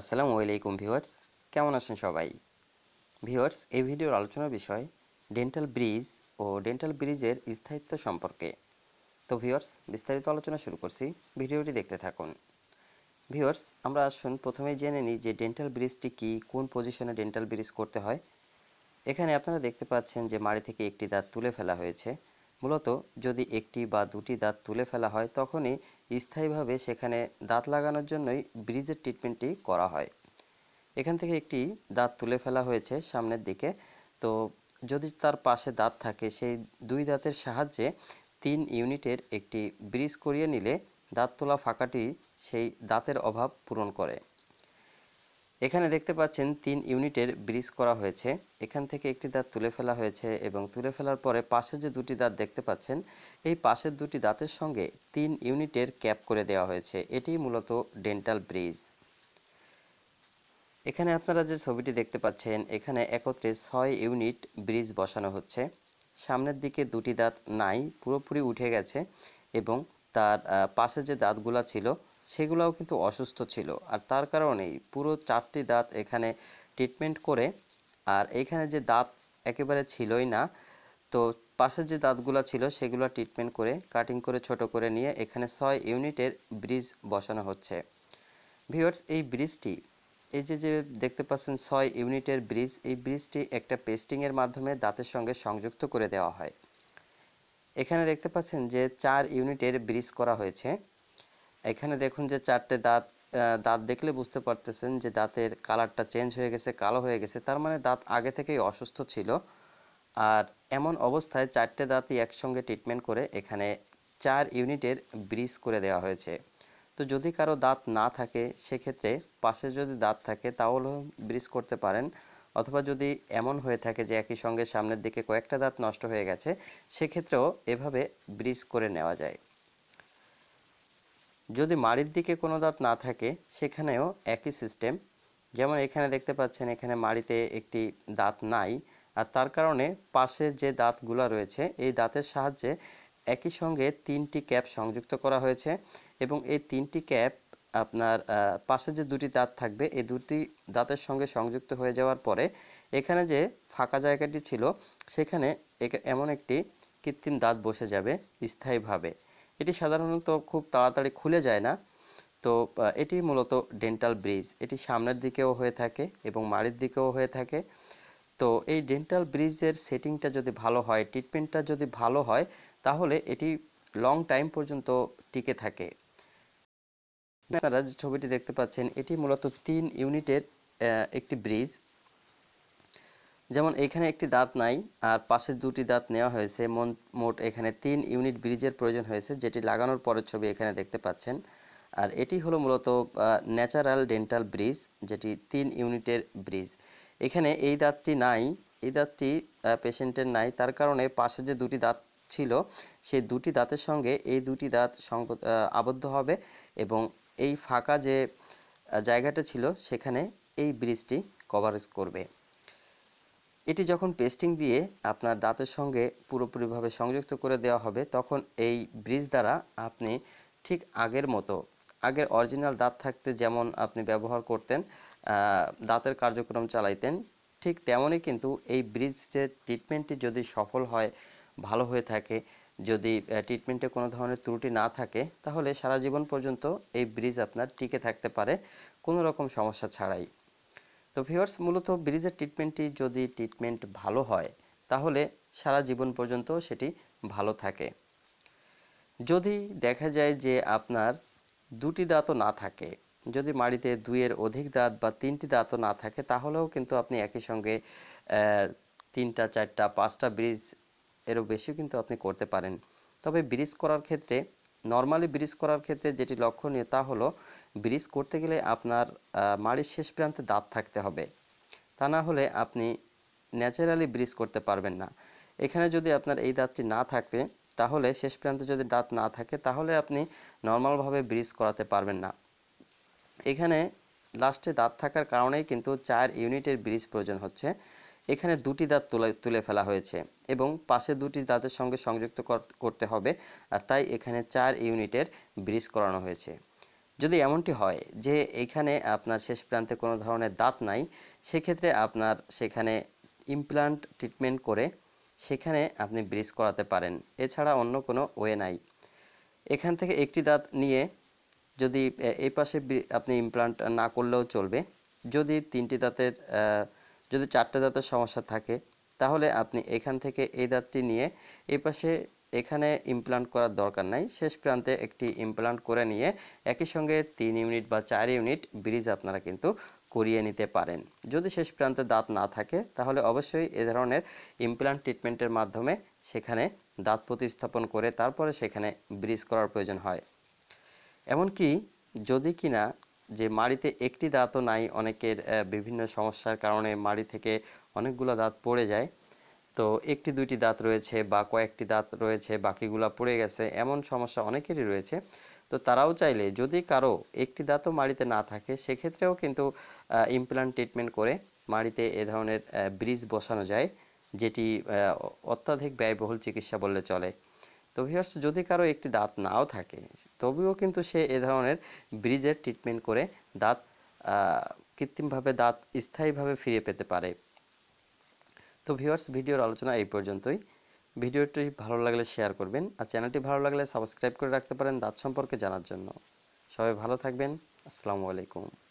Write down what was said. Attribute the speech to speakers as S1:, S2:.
S1: আসসালামু আলাইকুম ভিউয়ার্স কেমন আছেন সবাই ভিউয়ার্স এই ভিডিওর আলোচনার বিষয় ডেন্টাল ব্রিজ ও ডেন্টাল ব্রিজের স্থায়িত্ব সম্পর্কে তো ভিউয়ার্স বিস্তারিত আলোচনা শুরু করছি ভিডিওটি দেখতে থাকুন ভিউয়ার্স আমরা আসুন প্রথমেই জেনে নিই যে ডেন্টাল ব্রিজটি কি কোন পজিশনে ডেন্টাল ব্রিজ করতে হয় এখানে আপনারা দেখতে পাচ্ছেন যে মাড়ি থেকে একটি দাঁত তুলে ফেলা হয়েছে মূলত যদি একটি বা দুটি দাঁত তুলে ফেলা হয় তখনই স্থায়ীভাবে সেখানে দাঁত লাগানোর জন্যই ব্রিজের ট্রিটমেন্টটি করা হয় এখান থেকে একটি দাঁত তুলে ফেলা হয়েছে সামনের দিকে তো যদি তার পাশে দাঁত থাকে সেই দুই দাঁতের সাহায্যে তিন ইউনিটের একটি ব্রিজ করিয়ে নিলে দাঁত তোলা ফাঁকাটি সেই দাঁতের অভাব পূরণ করে এখানে দেখতে পাচ্ছেন তিন ইউনিটের ব্রিজ করা হয়েছে এখান থেকে একটি দাঁত তুলে ফেলা হয়েছে এবং তুলে ফেলার পরে পাশে যে দুটি দাঁত দেখতে পাচ্ছেন এই পাশের দুটি দাঁতের সঙ্গে তিন ইউনিটের ক্যাপ করে দেওয়া হয়েছে এটি মূলত ডেন্টাল ব্রিজ এখানে আপনারা যে ছবিটি দেখতে পাচ্ছেন এখানে একত্রে ছয় ইউনিট ব্রিজ বসানো হচ্ছে সামনের দিকে দুটি দাঁত নাই পুরোপুরি উঠে গেছে এবং তার পাশে যে দাঁতগুলো ছিল সেগুলোও কিন্তু অসুস্থ ছিল আর তার কারণেই পুরো চারটি দাঁত এখানে ট্রিটমেন্ট করে আর এখানে যে দাঁত একেবারে ছিলই না তো পাশের যে দাঁতগুলো ছিল সেগুলো ট্রিটমেন্ট করে কাটিং করে ছোট করে নিয়ে এখানে ছয় ইউনিটের ব্রিজ বসানো হচ্ছে ভিওয়ার্স এই ব্রিজটি এই যে যে দেখতে পাচ্ছেন ছয় ইউনিটের ব্রিজ এই ব্রিজটি একটা পেস্টিংয়ের মাধ্যমে দাঁতের সঙ্গে সংযুক্ত করে দেওয়া হয় এখানে দেখতে পাচ্ছেন যে চার ইউনিটের ব্রিজ করা হয়েছে এখানে দেখুন যে চারটে দাঁত দাঁত দেখলে বুঝতে পারতেছেন যে দাঁতের কালারটা চেঞ্জ হয়ে গেছে কালো হয়ে গেছে তার মানে দাঁত আগে থেকেই অসুস্থ ছিল আর এমন অবস্থায় চারটে দাঁতই একসঙ্গে ট্রিটমেন্ট করে এখানে চার ইউনিটের ব্রিজ করে দেওয়া হয়েছে তো যদি কারো দাঁত না থাকে সেক্ষেত্রে পাশে যদি দাঁত থাকে তাহলেও ব্রিজ করতে পারেন অথবা যদি এমন হয়ে থাকে যে একই সঙ্গে সামনের দিকে কয়েকটা দাঁত নষ্ট হয়ে গেছে সেক্ষেত্রেও এভাবে ব্রিজ করে নেওয়া যায় যদি মাড়ির দিকে কোনো দাঁত না থাকে সেখানেও একই সিস্টেম যেমন এখানে দেখতে পাচ্ছেন এখানে মাড়িতে একটি দাঁত নাই আর তার কারণে পাশে যে দাঁতগুলা রয়েছে এই দাঁতের সাহায্যে একই সঙ্গে তিনটি ক্যাপ সংযুক্ত করা হয়েছে এবং এই তিনটি ক্যাপ আপনার পাশে যে দুটি দাঁত থাকবে এই দুটি দাঁতের সঙ্গে সংযুক্ত হয়ে যাওয়ার পরে এখানে যে ফাঁকা জায়গাটি ছিল সেখানে এমন একটি কৃত্রিম দাঁত বসে যাবে স্থায়ীভাবে এটি সাধারণত খুব তাড়াতাড়ি খুলে যায় না তো এটি মূলত ডেন্টাল ব্রিজ এটি সামনের দিকেও হয়ে থাকে এবং মাড়ির দিকেও হয়ে থাকে তো এই ডেন্টাল ব্রিজের সেটিংটা যদি ভালো হয় ট্রিটমেন্টটা যদি ভালো হয় তাহলে এটি লং টাইম পর্যন্ত টিকে থাকে আপনারা যে ছবিটি দেখতে পাচ্ছেন এটি মূলত তিন ইউনিটের একটি ব্রিজ যেমন এখানে একটি দাঁত নাই আর পাশে দুটি দাঁত নেওয়া হয়েছে মোট এখানে তিন ইউনিট ব্রিজের প্রয়োজন হয়েছে যেটি লাগানোর পরের ছবি এখানে দেখতে পাচ্ছেন আর এটি হলো মূলত ন্যাচারাল ডেন্টাল ব্রিজ যেটি তিন ইউনিটের ব্রিজ এখানে এই দাঁতটি নাই এই দাঁতটি পেশেন্টের নাই তার কারণে পাশে যে দুটি দাঁত ছিল সেই দুটি দাঁতের সঙ্গে এই দুটি দাঁত আবদ্ধ হবে এবং এই ফাঁকা যে জায়গাটা ছিল সেখানে এই ব্রিজটি কভারেজ করবে এটি যখন পেস্টিং দিয়ে আপনার দাঁতের সঙ্গে পুরোপুরিভাবে সংযুক্ত করে দেওয়া হবে তখন এই ব্রিজ দ্বারা আপনি ঠিক আগের মতো আগের অরিজিনাল দাঁত থাকতে যেমন আপনি ব্যবহার করতেন দাঁতের কার্যক্রম চালাইতেন ঠিক তেমনই কিন্তু এই ব্রিজের ট্রিটমেন্টটি যদি সফল হয় ভালো হয়ে থাকে যদি ট্রিটমেন্টে কোনো ধরনের ত্রুটি না থাকে তাহলে সারা জীবন পর্যন্ত এই ব্রিজ আপনার টিকে থাকতে পারে কোনো রকম সমস্যা ছাড়াই তো ভিউয়ার্স মূলত ব্রিজের ট্রিটমেন্টটি যদি ট্রিটমেন্ট ভালো হয় তাহলে সারা জীবন পর্যন্ত সেটি ভালো থাকে যদি দেখা যায় যে আপনার দুটি দাঁতও না থাকে যদি মাড়িতে দুইয়ের অধিক দাঁত বা তিনটি দাঁতও না থাকে তাহলেও কিন্তু আপনি একই সঙ্গে তিনটা চারটা পাঁচটা ব্রিজ এরও বেশিও কিন্তু আপনি করতে পারেন তবে ব্রিজ করার ক্ষেত্রে নর্মালি ব্রিজ করার ক্ষেত্রে যেটি লক্ষণীয় তা হলো ব্রিজ করতে গেলে আপনার মাড়ির শেষ প্রান্তে দাঁত থাকতে হবে তা না হলে আপনি ন্যাচারালি ব্রিজ করতে পারবেন না এখানে যদি আপনার এই দাঁতটি না থাকে তাহলে শেষ প্রান্তে যদি দাঁত না থাকে তাহলে আপনি নর্মালভাবে ব্রিজ করাতে পারবেন না এখানে লাস্টে দাঁত থাকার কারণেই কিন্তু চার ইউনিটের ব্রিজ প্রয়োজন হচ্ছে এখানে দুটি দাঁত তুলে তুলে ফেলা হয়েছে এবং পাশে দুটি দাঁতের সঙ্গে সংযুক্ত করতে হবে আর তাই এখানে চার ইউনিটের ব্রিজ করানো হয়েছে যদি এমনটি হয় যে এখানে আপনার শেষ প্রান্তে কোনো ধরনের দাঁত নাই সেক্ষেত্রে আপনার সেখানে ইমপ্লান্ট ট্রিটমেন্ট করে সেখানে আপনি ব্রিজ করাতে পারেন এছাড়া অন্য কোনো ওয়ে নাই এখান থেকে একটি দাঁত নিয়ে যদি এই পাশে আপনি ইমপ্লান্ট না করলেও চলবে যদি তিনটি দাঁতের যদি চারটে দাঁতের সমস্যা থাকে তাহলে আপনি এখান থেকে এই দাঁতটি নিয়ে এই পাশে এখানে ইমপ্লান্ট করার দরকার নাই শেষ প্রান্তে একটি ইমপ্লান্ট করে নিয়ে একই সঙ্গে তিন ইউনিট বা চার ইউনিট ব্রিজ আপনারা কিন্তু করিয়ে নিতে পারেন যদি শেষ প্রান্তে দাঁত না থাকে তাহলে অবশ্যই এ ধরনের ইমপ্লান্ট ট্রিটমেন্টের মাধ্যমে সেখানে দাঁত প্রতিস্থাপন করে তারপরে সেখানে ব্রিজ করার প্রয়োজন হয় এমনকি যদি কিনা যে মাড়িতে একটি দাঁতও নাই অনেকের বিভিন্ন সমস্যার কারণে মাড়ি থেকে অনেকগুলো দাঁত পড়ে যায় তো একটি দুইটি দাঁত রয়েছে বা কয়েকটি দাঁত রয়েছে বাকিগুলা পড়ে গেছে এমন সমস্যা অনেকেরই রয়েছে তো তারাও চাইলে যদি কারো একটি দাঁতও মাড়িতে না থাকে সেক্ষেত্রেও কিন্তু ইমপ্লান্ট ট্রিটমেন্ট করে মাড়িতে এ ধরনের ব্রিজ বসানো যায় যেটি অত্যাধিক ব্যয়বহুল চিকিৎসা বললে চলে তো ভিউয়ার্স যদি কারো একটি দাঁত নাও থাকে তবুও কিন্তু সে এ ধরনের ব্রিজের ট্রিটমেন্ট করে দাঁত কৃত্রিমভাবে দাঁত স্থায়ীভাবে ফিরে পেতে পারে তো ভিউয়ার্স ভিডিওর আলোচনা এই পর্যন্তই ভিডিওটি ভালো লাগলে শেয়ার করবেন আর চ্যানেলটি ভালো লাগলে সাবস্ক্রাইব করে রাখতে পারেন দাঁত সম্পর্কে জানার জন্য সবাই ভালো থাকবেন আসসালামু আলাইকুম